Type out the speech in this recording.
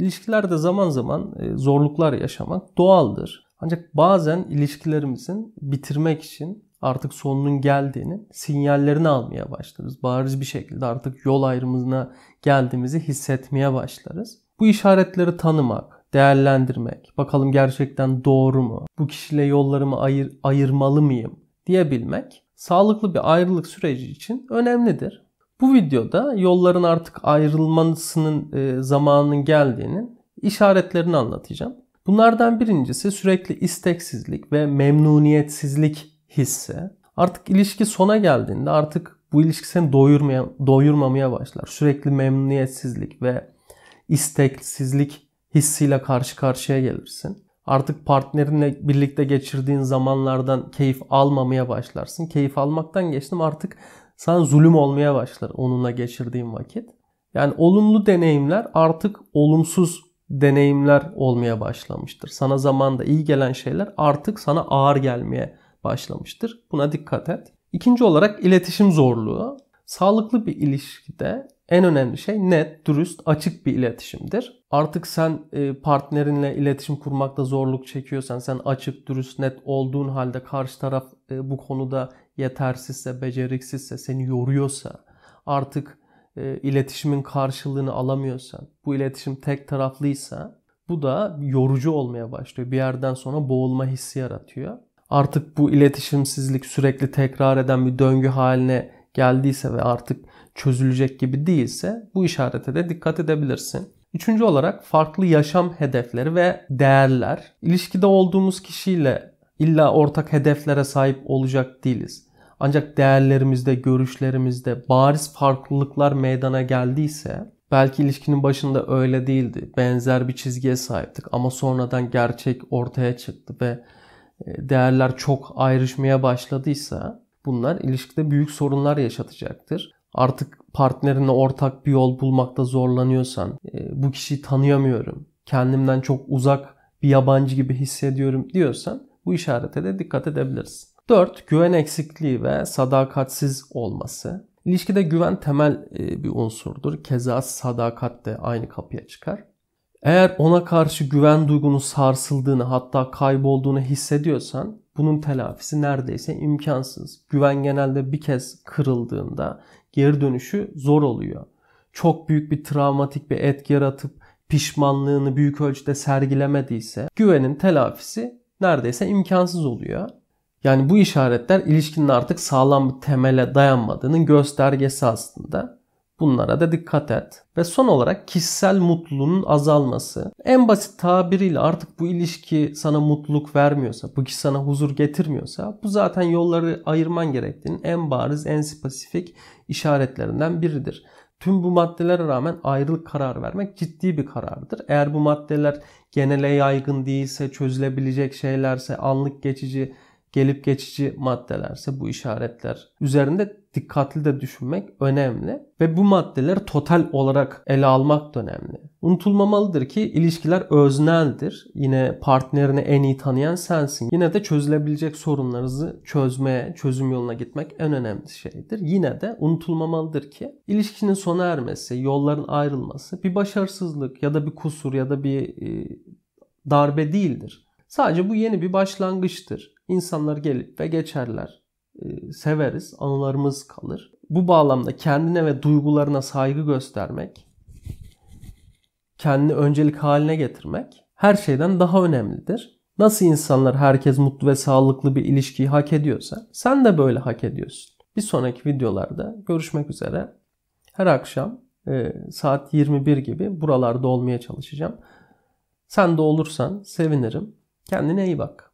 İlişkilerde zaman zaman e, zorluklar yaşamak doğaldır. Ancak bazen ilişkilerimizin bitirmek için artık sonunun geldiğini, sinyallerini almaya başlarız. Bariz bir şekilde artık yol ayrımına geldiğimizi hissetmeye başlarız. Bu işaretleri tanımak, değerlendirmek, bakalım gerçekten doğru mu, bu kişiyle yollarımı ayır, ayırmalı mıyım diyebilmek sağlıklı bir ayrılık süreci için önemlidir. Bu videoda yolların artık ayrılmasının e, zamanının geldiğini işaretlerini anlatacağım. Bunlardan birincisi sürekli isteksizlik ve memnuniyetsizlik hissi. Artık ilişki sona geldiğinde artık bu ilişki seni doyurmaya, doyurmamaya başlar. Sürekli memnuniyetsizlik ve isteksizlik hissiyle karşı karşıya gelirsin. Artık partnerinle birlikte geçirdiğin zamanlardan keyif almamaya başlarsın. Keyif almaktan geçtim artık sana zulüm olmaya başlar onunla geçirdiğin vakit. Yani olumlu deneyimler artık olumsuz deneyimler olmaya başlamıştır. Sana zamanda iyi gelen şeyler artık sana ağır gelmeye başlamıştır. Buna dikkat et. İkinci olarak iletişim zorluğu. Sağlıklı bir ilişkide en önemli şey net, dürüst, açık bir iletişimdir. Artık sen e, partnerinle iletişim kurmakta zorluk çekiyorsan, sen açık, dürüst, net olduğun halde karşı taraf e, bu konuda yetersizse, beceriksizse, seni yoruyorsa, artık e, iletişimin karşılığını alamıyorsan, bu iletişim tek taraflıysa bu da yorucu olmaya başlıyor. Bir yerden sonra boğulma hissi yaratıyor. Artık bu iletişimsizlik sürekli tekrar eden bir döngü haline geldiyse ve artık çözülecek gibi değilse bu işarete de dikkat edebilirsin. Üçüncü olarak farklı yaşam hedefleri ve değerler. İlişkide olduğumuz kişiyle illa ortak hedeflere sahip olacak değiliz. Ancak değerlerimizde, görüşlerimizde bariz farklılıklar meydana geldiyse belki ilişkinin başında öyle değildi. Benzer bir çizgiye sahiptik ama sonradan gerçek ortaya çıktı ve e, değerler çok ayrışmaya başladıysa bunlar ilişkide büyük sorunlar yaşatacaktır artık partnerine ortak bir yol bulmakta zorlanıyorsan, e, bu kişiyi tanıyamıyorum, kendimden çok uzak bir yabancı gibi hissediyorum diyorsan bu işarete de dikkat edebiliriz. 4. Güven eksikliği ve sadakatsiz olması. İlişkide güven temel e, bir unsurdur. Keza sadakat de aynı kapıya çıkar. Eğer ona karşı güven duygunun sarsıldığını hatta kaybolduğunu hissediyorsan bunun telafisi neredeyse imkansız. Güven genelde bir kez kırıldığında geri dönüşü zor oluyor. Çok büyük bir travmatik bir etki yaratıp pişmanlığını büyük ölçüde sergilemediyse güvenin telafisi neredeyse imkansız oluyor. Yani bu işaretler ilişkinin artık sağlam bir temele dayanmadığının göstergesi aslında. Bunlara da dikkat et. Ve son olarak kişisel mutluluğun azalması. En basit tabiriyle artık bu ilişki sana mutluluk vermiyorsa, bu kişi sana huzur getirmiyorsa bu zaten yolları ayırman gerektiğinin en bariz, en spesifik işaretlerinden biridir. Tüm bu maddelere rağmen ayrılık karar vermek ciddi bir karardır. Eğer bu maddeler genele yaygın değilse, çözülebilecek şeylerse, anlık geçici gelip geçici maddelerse bu işaretler üzerinde dikkatli de düşünmek önemli ve bu maddeleri total olarak ele almak da önemli. Unutulmamalıdır ki ilişkiler özneldir. Yine partnerini en iyi tanıyan sensin. Yine de çözülebilecek sorunlarınızı çözmeye, çözüm yoluna gitmek en önemli şeydir. Yine de unutulmamalıdır ki ilişkinin sona ermesi, yolların ayrılması bir başarısızlık ya da bir kusur ya da bir e, darbe değildir. Sadece bu yeni bir başlangıçtır. İnsanlar gelip ve geçerler. E, severiz, anılarımız kalır. Bu bağlamda kendine ve duygularına saygı göstermek, kendini öncelik haline getirmek her şeyden daha önemlidir. Nasıl insanlar herkes mutlu ve sağlıklı bir ilişkiyi hak ediyorsa sen de böyle hak ediyorsun. Bir sonraki videolarda görüşmek üzere. Her akşam e, saat 21 gibi buralarda olmaya çalışacağım. Sen de olursan sevinirim. Kendine iyi bak.